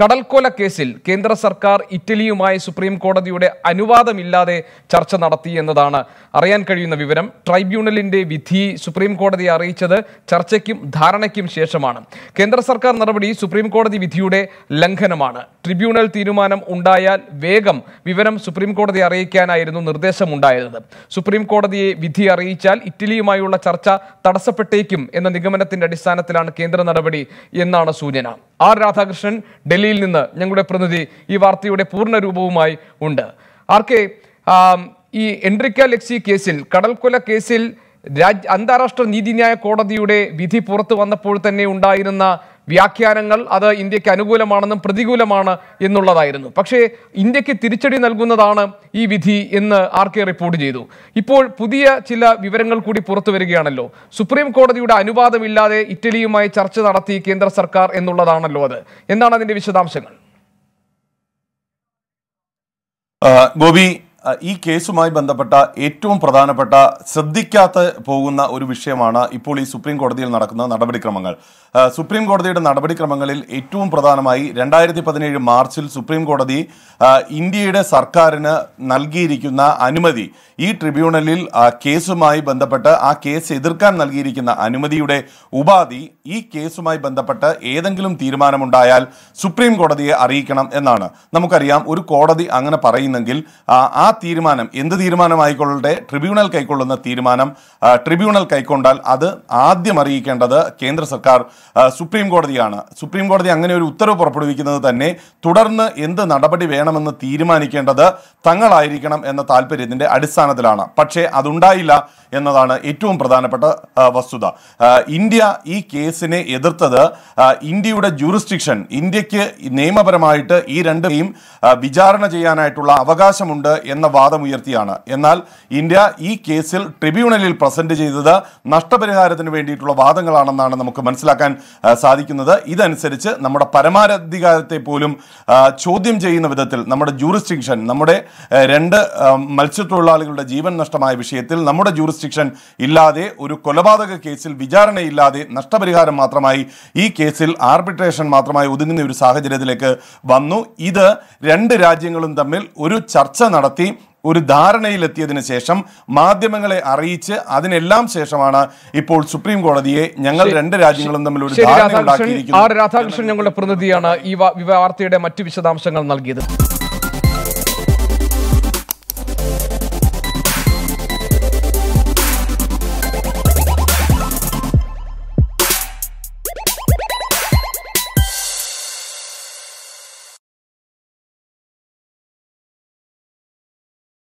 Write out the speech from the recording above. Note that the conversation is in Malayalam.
കടൽക്കൊല കേസിൽ കേന്ദ്ര സർക്കാർ ഇറ്റലിയുമായി സുപ്രീം കോടതിയുടെ അനുവാദമില്ലാതെ ചർച്ച നടത്തി എന്നതാണ് അറിയാൻ കഴിയുന്ന വിവരം ട്രൈബ്യൂണലിന്റെ വിധി സുപ്രീം കോടതിയെ അറിയിച്ചത് ചർച്ചയ്ക്കും ധാരണയ്ക്കും ശേഷമാണ് കേന്ദ്ര സർക്കാർ നടപടി സുപ്രീം കോടതി വിധിയുടെ ലംഘനമാണ് ട്രിബ്യൂണൽ തീരുമാനം ഉണ്ടായാൽ വേഗം വിവരം സുപ്രീം കോടതി അറിയിക്കാനായിരുന്നു നിർദ്ദേശമുണ്ടായത് സുപ്രീം കോടതിയെ വിധി അറിയിച്ചാൽ ഇറ്റലിയുമായുള്ള ചർച്ച തടസ്സപ്പെട്ടേക്കും എന്ന നിഗമനത്തിന്റെ അടിസ്ഥാനത്തിലാണ് കേന്ദ്ര നടപടി എന്നാണ് സൂചന ആർ രാധാകൃഷ്ണൻ ഡൽഹി ജില്ലയിൽ നിന്ന് ഞങ്ങളുടെ പ്രതിനിധി ഈ വാർത്തയുടെ പൂർണ്ണ രൂപവുമായി ഉണ്ട് ആർക്കെ ഈ എൻട്രിക്ക ലക്സി കേസിൽ കടൽക്കൊല കേസിൽ രാജ് അന്താരാഷ്ട്ര നീതിന്യായ കോടതിയുടെ വിധി പുറത്തു വന്നപ്പോൾ തന്നെ ഉണ്ടായിരുന്ന വ്യാഖ്യാനങ്ങൾ അത് ഇന്ത്യക്ക് അനുകൂലമാണെന്നും പ്രതികൂലമാണ് എന്നുള്ളതായിരുന്നു പക്ഷേ ഇന്ത്യക്ക് തിരിച്ചടി നൽകുന്നതാണ് ഈ വിധി എന്ന് ആർ കെ റിപ്പോർട്ട് ചെയ്തു ഇപ്പോൾ പുതിയ ചില വിവരങ്ങൾ കൂടി പുറത്തു വരികയാണല്ലോ സുപ്രീം കോടതിയുടെ അനുവാദമില്ലാതെ ഇറ്റലിയുമായി ചർച്ച നടത്തി കേന്ദ്ര സർക്കാർ എന്നുള്ളതാണല്ലോ അത് എന്താണ് അതിന്റെ വിശദാംശങ്ങൾ ഗോപി ഈ കേസുമായി ബന്ധപ്പെട്ട ഏറ്റവും പ്രധാനപ്പെട്ട ശ്രദ്ധിക്കാത്ത പോകുന്ന ഒരു വിഷയമാണ് ഇപ്പോൾ ഈ സുപ്രീം കോടതിയിൽ നടക്കുന്ന നടപടിക്രമങ്ങൾ സുപ്രീം കോടതിയുടെ നടപടിക്രമങ്ങളിൽ ഏറ്റവും പ്രധാനമായി രണ്ടായിരത്തി പതിനേഴ് മാർച്ചിൽ സുപ്രീം കോടതി ഇന്ത്യയുടെ സർക്കാരിന് നൽകിയിരിക്കുന്ന അനുമതി ഈ ട്രിബ്യൂണലിൽ കേസുമായി ബന്ധപ്പെട്ട് ആ കേസ് എതിർക്കാൻ നൽകിയിരിക്കുന്ന അനുമതിയുടെ ഉപാധി ഈ കേസുമായി ബന്ധപ്പെട്ട് ഏതെങ്കിലും തീരുമാനമുണ്ടായാൽ സുപ്രീം കോടതിയെ അറിയിക്കണം എന്നാണ് നമുക്കറിയാം ഒരു കോടതി അങ്ങനെ പറയുന്നെങ്കിൽ ആ തീരുമാനം എന്ത് തീരുമാനമായിക്കൊള്ളട്ടെ ട്രിബ്യൂണൽ കൈക്കൊള്ളുന്ന തീരുമാനം ട്രിബ്യൂണൽ കൈക്കൊണ്ടാൽ അത് ആദ്യം അറിയിക്കേണ്ടത് കേന്ദ്ര സർക്കാർ സുപ്രീം കോടതിയാണ് സുപ്രീം കോടതി അങ്ങനെ ഒരു ഉത്തരവ് പുറപ്പെടുവിക്കുന്നത് തന്നെ തുടർന്ന് എന്ത് നടപടി വേണമെന്ന് തീരുമാനിക്കേണ്ടത് തങ്ങളായിരിക്കണം എന്ന താല്പര്യത്തിൻ്റെ അടിസ്ഥാനത്തിലാണ് പക്ഷേ അതുണ്ടായില്ല എന്നതാണ് ഏറ്റവും പ്രധാനപ്പെട്ട വസ്തുത ഇന്ത്യ ഈ കേസിനെ എതിർത്തത് ഇന്ത്യയുടെ ജൂറിസ്ട്രിക്ഷൻ ഇന്ത്യക്ക് നിയമപരമായിട്ട് ഈ രണ്ടിനെയും വിചാരണ ചെയ്യാനായിട്ടുള്ള അവകാശമുണ്ട് എന്ന എന്ന വാദമുയർത്തിയാണ് എന്നാൽ ഇന്ത്യ ഈ കേസിൽ ട്രിബ്യൂണലിൽ പ്രസന്റ് ചെയ്തത് നഷ്ടപരിഹാരത്തിന് വേണ്ടിയിട്ടുള്ള വാദങ്ങളാണെന്നാണ് നമുക്ക് മനസ്സിലാക്കാൻ സാധിക്കുന്നത് ഇതനുസരിച്ച് നമ്മുടെ പരമാരധികാരത്തെ പോലും ചോദ്യം ചെയ്യുന്ന വിധത്തിൽ നമ്മുടെ ജൂറിസ്ഡിക്ഷൻ നമ്മുടെ രണ്ട് മത്സ്യത്തൊഴിലാളികളുടെ ജീവൻ നഷ്ടമായ വിഷയത്തിൽ നമ്മുടെ ജൂറിസ്ഡിക്ഷൻ ഇല്ലാതെ ഒരു കൊലപാതക കേസിൽ വിചാരണയില്ലാതെ നഷ്ടപരിഹാരം മാത്രമായി ഈ കേസിൽ ആർബിട്രേഷൻ മാത്രമായി ഒതുങ്ങുന്ന ഒരു സാഹചര്യത്തിലേക്ക് വന്നു ഇത് രണ്ട് രാജ്യങ്ങളും തമ്മിൽ ഒരു ചർച്ച നടത്തി ഒരു ധാരണയിലെത്തിയതിന് ശേഷം മാധ്യമങ്ങളെ അറിയിച്ച് അതിനെല്ലാം ശേഷമാണ് ഇപ്പോൾ സുപ്രീം കോടതിയെ ഞങ്ങൾ രണ്ട് രാജ്യങ്ങളും തമ്മിൽ ഒരു ധാരണ രാധാകൃഷ്ണൻ ഞങ്ങളുടെ പ്രതിനിധിയാണ് ഈ വാർത്തയുടെ മറ്റു വിശദാംശങ്ങൾ നൽകിയത്